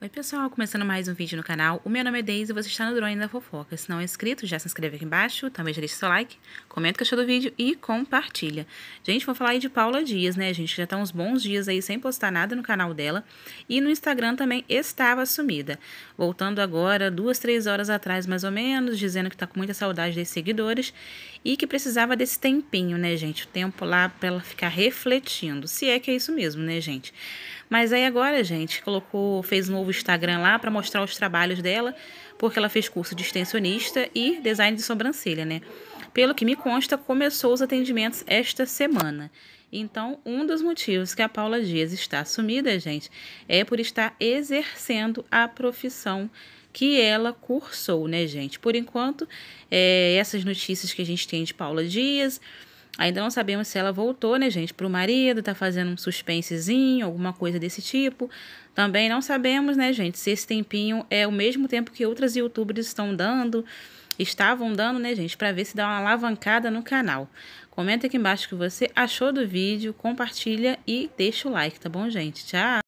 Oi pessoal, começando mais um vídeo no canal, o meu nome é Deise e você está no Drone da Fofoca. Se não é inscrito, já se inscreve aqui embaixo, também já deixa seu like, comenta o que achou do vídeo e compartilha. Gente, vou falar aí de Paula Dias, né gente, já está uns bons dias aí sem postar nada no canal dela e no Instagram também estava sumida. Voltando agora, duas, três horas atrás mais ou menos, dizendo que está com muita saudade dos seguidores e que precisava desse tempinho, né gente, o tempo lá para ela ficar refletindo, se é que é isso mesmo, né gente. Mas aí agora, gente, colocou, fez um novo Instagram lá para mostrar os trabalhos dela, porque ela fez curso de extensionista e design de sobrancelha, né? Pelo que me consta, começou os atendimentos esta semana. Então, um dos motivos que a Paula Dias está sumida, gente, é por estar exercendo a profissão que ela cursou, né, gente? Por enquanto, é, essas notícias que a gente tem de Paula Dias, Ainda não sabemos se ela voltou, né, gente, para o marido, tá fazendo um suspensezinho, alguma coisa desse tipo. Também não sabemos, né, gente, se esse tempinho é o mesmo tempo que outras youtubers estão dando, estavam dando, né, gente, para ver se dá uma alavancada no canal. Comenta aqui embaixo o que você achou do vídeo, compartilha e deixa o like, tá bom, gente? Tchau!